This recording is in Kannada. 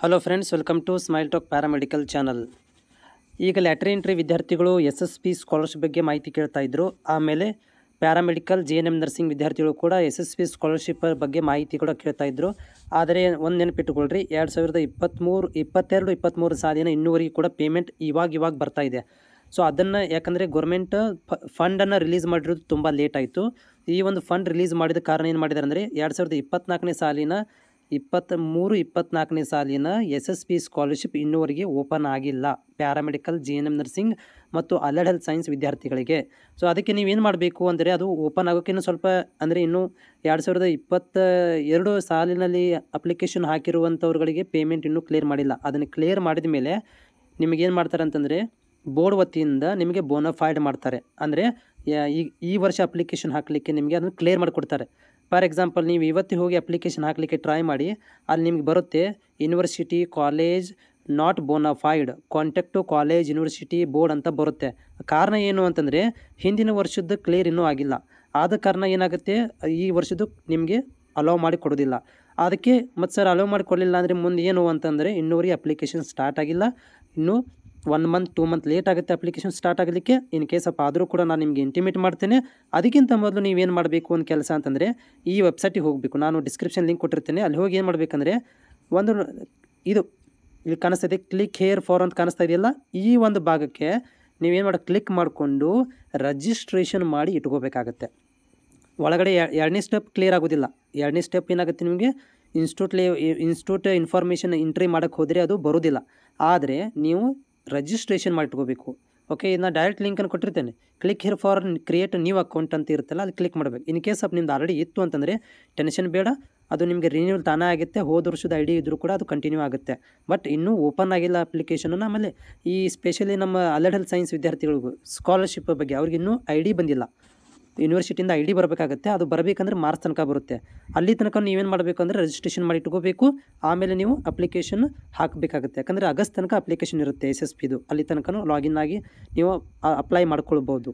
hello friends welcome to smile talk paramedical channel ಈಗ ಲ್ಯಾಟ್ರಿ ಎಂಟ್ರಿ ವಿದ್ಯಾರ್ಥಿಗಳು ಎಸ್ ಎಸ್ ಪಿ ಸ್ಕಾಲರ್ಶಿಪ್ ಬಗ್ಗೆ ಮಾಹಿತಿ ಕೇಳ್ತಾ ಇದ್ದರು ಆಮೇಲೆ paramedical J N M nursing ವಿದ್ಯಾರ್ಥಿಗಳು ಕೂಡ ಎಸ್ ಎಸ್ ಪಿ ಸ್ಕಾಲರ್ಶಿಪ್ ಬಗ್ಗೆ ಮಾಹಿತಿ ಕೂಡ ಕೇಳ್ತಾ ಇದ್ದರು ಆದರೆ ಒಂದು ನೆನಪಿಟ್ಟುಕೊಳ್ಳ್ರಿ ಎರಡು ಸಾವಿರದ ಇಪ್ಪತ್ತ್ಮೂರು ಇಪ್ಪತ್ತೆರಡು ಇಪ್ಪತ್ತ್ಮೂರು ಸಾಲಿನ ಇನ್ನೂವರೆಗೂ ಕೂಡ ಪೇಮೆಂಟ್ ಇವಾಗ ಇವಾಗ ಬರ್ತಾ ಇದೆ ಸೊ ಅದನ್ನು ಯಾಕಂದರೆ ಗೌರ್ಮೆಂಟ್ ಫಂಡನ್ನು ರಿಲೀಸ್ ಮಾಡಿರೋದು ತುಂಬ ಲೇಟ್ ಆಯಿತು ಈ ಒಂದು ಫಂಡ್ ರಿಲೀಸ್ ಮಾಡಿದ ಕಾರಣ ಏನು ಮಾಡಿದ್ದಾರೆ ಅಂದರೆ ಎರಡು ಸಾವಿರದ ಇಪ್ಪತ್ನಾಲ್ಕನೇ ಸಾಲಿನ ಇಪ್ಪತ್ತ ಮೂರು ಇಪ್ಪತ್ನಾಲ್ಕನೇ ಸಾಲಿನ ಎಸ್ ಎಸ್ ಪಿ ಸ್ಕಾಲರ್ಶಿಪ್ ಇನ್ನೂವರೆಗೆ ಓಪನ್ ಆಗಿಲ್ಲ paramedical G N M nursing ಮತ್ತು ಅಲರ್ಡ್ ಹೆಲ್ತ್ ಸೈನ್ಸ್ ವಿದ್ಯಾರ್ಥಿಗಳಿಗೆ ಸೊ ಅದಕ್ಕೆ ನೀವೇನು ಮಾಡಬೇಕು ಅಂದರೆ ಅದು ಓಪನ್ ಆಗೋಕ್ಕಿಂತ ಸ್ವಲ್ಪ ಅಂದರೆ ಇನ್ನೂ ಎರಡು ಸಾವಿರದ ಇಪ್ಪತ್ತ ಎರಡು ಸಾಲಿನಲ್ಲಿ ಅಪ್ಲಿಕೇಶನ್ ಹಾಕಿರುವಂಥವ್ರುಗಳಿಗೆ ಪೇಮೆಂಟ್ ಇನ್ನೂ ಕ್ಲಿಯರ್ ಮಾಡಿಲ್ಲ ಅದನ್ನು ಕ್ಲಿಯರ್ ಮಾಡಿದ ಮೇಲೆ ನಿಮಗೇನು ಮಾಡ್ತಾರೆ ಅಂತಂದರೆ ಬೋರ್ಡ್ ವತಿಯಿಂದ ನಿಮಗೆ ಬೋನಫೈಡ್ ಮಾಡ್ತಾರೆ ಅಂದರೆ ಈ ಈ ವರ್ಷ ಅಪ್ಲಿಕೇಶನ್ ಹಾಕಲಿಕ್ಕೆ ನಿಮಗೆ ಅದನ್ನು ಕ್ಲಿಯರ್ ಮಾಡಿಕೊಡ್ತಾರೆ ಫಾರ್ ಎಕ್ಸಾಂಪಲ್ ನೀವು ಇವತ್ತೇ ಹೋಗಿ ಅಪ್ಲಿಕೇಶನ್ ಹಾಕಲಿಕ್ಕೆ ಟ್ರೈ ಮಾಡಿ ಅಲ್ಲಿ ನಿಮ್ಗೆ ಬರುತ್ತೆ university college not bonafide contact college university board ಅಂತ ಬರುತ್ತೆ ಕಾರಣ ಏನು ಅಂತಂದರೆ ಹಿಂದಿನ ವರ್ಷದ್ದು ಕ್ಲಿಯರ್ ಇನ್ನೂ ಆಗಿಲ್ಲ ಆದ ಕಾರಣ ಏನಾಗುತ್ತೆ ಈ ವರ್ಷದ್ದು ನಿಮಗೆ ಅಲೋವ್ ಮಾಡಿ ಕೊಡೋದಿಲ್ಲ ಅದಕ್ಕೆ ಮತ್ತು ಸರ್ ಅಲೋವ್ ಮಾಡಿ ಕೊಡಲಿಲ್ಲ ಅಂದರೆ ಮುಂದೆ ಏನು ಅಂತಂದರೆ ಇನ್ನೂರಿಗೆ ಅಪ್ಲಿಕೇಶನ್ ಸ್ಟಾರ್ಟ್ ಆಗಿಲ್ಲ ಇನ್ನೂ one month two month late ಆಗುತ್ತೆ ಅಪ್ಲಿಕೇಶನ್ ಸ್ಟಾರ್ಟ್ ಆಗಲಿಕ್ಕೆ ಇನ್ ಕೇಸಪ್ಪ ಆದರೂ ಕೂಡ ನಾನು ನಿಮಗೆ ಇಂಟಿಮೇಟ್ ಮಾಡ್ತೇನೆ ಅದಕ್ಕಿಂತ ಮೊದಲು ನೀವೇನು ಮಾಡಬೇಕು ಒಂದು ಕೆಲಸ ಅಂತಂದರೆ ಈ ವೆಬ್ಸೈಟಿಗೆ ಹೋಗಬೇಕು ನಾನು ಡಿಸ್ಕ್ರಿಪ್ಷನ್ ಲಿಂಕ್ ಕೊಟ್ಟಿರ್ತೇನೆ ಅಲ್ಲಿ ಹೋಗಿ ಏನು ಮಾಡಬೇಕಂದ್ರೆ ಒಂದು ಇದು ಇಲ್ಲಿ ಕಾಣಿಸ್ತಾ ಕ್ಲಿಕ್ ಹೇರ್ ಫಾರ್ ಅಂತ ಕಾಣಿಸ್ತಾ ಇದೆಯಲ್ಲ ಈ ಒಂದು ಭಾಗಕ್ಕೆ ನೀವೇನು ಮಾಡಿ ಕ್ಲಿಕ್ ಮಾಡಿಕೊಂಡು ರಜಿಸ್ಟ್ರೇಷನ್ ಮಾಡಿ ಇಟ್ಕೋಬೇಕಾಗತ್ತೆ ಒಳಗಡೆ ಎರಡನೇ ಸ್ಟೆಪ್ ಕ್ಲಿಯರ್ ಆಗೋದಿಲ್ಲ ಎರಡನೇ ಸ್ಟೆಪ್ ಏನಾಗುತ್ತೆ ನಿಮಗೆ ಇನ್ಸ್ಟಿಟ್ಯೂಟ್ ಲೇ ಇನ್ಸ್ಟಿಟ್ಯೂಟ್ ಇನ್ಫಾರ್ಮೇಷನ್ ಎಂಟ್ರಿ ಮಾಡೋಕ್ಕೆ ಹೋದರೆ ಅದು ಬರೋದಿಲ್ಲ ಆದರೆ ನೀವು ರಿಜಿಸ್ಟ್ರೇಷನ್ ಮಾಡಿಟ್ಕೋಬೇಕು ಓಕೆ ನಾನು ಡೈರೆಕ್ಟ್ ಲಿಂಕನ್ನು ಕೊಟ್ಟಿರ್ತೇನೆ click here for create new account ಅಂತ ಇರುತ್ತಲ್ಲ ಅದು ಕ್ಲಿಕ್ ಮಾಡಬೇಕು ಇನ್ ಕೇಸ್ ಆಫ್ ನಿಮ್ದು ಆಲ್ರೆಡಿ ಇತ್ತು ಅಂತಂದರೆ ಟೆನ್ಷನ್ ಬೇಡ ಅದು ನಿಮಗೆ ರಿನ್ಯೂಲ್ ತಾನೇ ಆಗುತ್ತೆ ಹೋದ ವರ್ಷದ ಐ ಡಿ ಇದ್ದರೂ ಕೂಡ ಅದು ಕಂಟಿನ್ಯೂ ಆಗುತ್ತೆ ಬಟ್ ಇನ್ನೂ ಓಪನ್ ಆಗಿಲ್ಲ ಅಪ್ಲಿಕೇಶನು ಆಮೇಲೆ ಈ ಸ್ಪೆಷಲಿ ನಮ್ಮ ಹೆಲ್ತ್ ಸೈನ್ಸ್ ವಿದ್ಯಾರ್ಥಿಗಳಿಗೂ ಸ್ಕಾಲರ್ಶಿಪ್ ಬಗ್ಗೆ ಅವ್ರಿಗಿನ್ನೂ ಐ ಡಿ ಬಂದಿಲ್ಲ ಯೂನಿವರ್ಸಿಟಿಯಿಂದ ಐ ಡಿ ಬರಬೇಕಾಗುತ್ತೆ ಅದು ಬರಬೇಕಂದ್ರೆ ಮಾರ್ಚ್ ತನಕ ಬರುತ್ತೆ ಅಲ್ಲಿ ತನಕ ನೀವೇನು ಮಾಡಬೇಕು ಅಂದರೆ ರಿಜಿಸ್ಟ್ರೇಷನ್ ಮಾಡಿ ಇಟ್ಕೋಬೇಕು ಆಮೇಲೆ ನೀವು ಅಪ್ಲಿಕೇಶನ್ ಹಾಕಬೇಕಾಗುತ್ತೆ ಯಾಕಂದರೆ ಆಗಸ್ಟ್ ತನಕ ಅಪ್ಲಿಕೇಶನ್ ಇರುತ್ತೆ ಎಸ್ ಎಸ್ ಪಿದು ಅಲ್ಲಿ ತನಕ ಲಾಗಿನ್ ಆಗಿ ನೀವು ಅಪ್ಲೈ ಮಾಡ್ಕೊಳ್ಬೋದು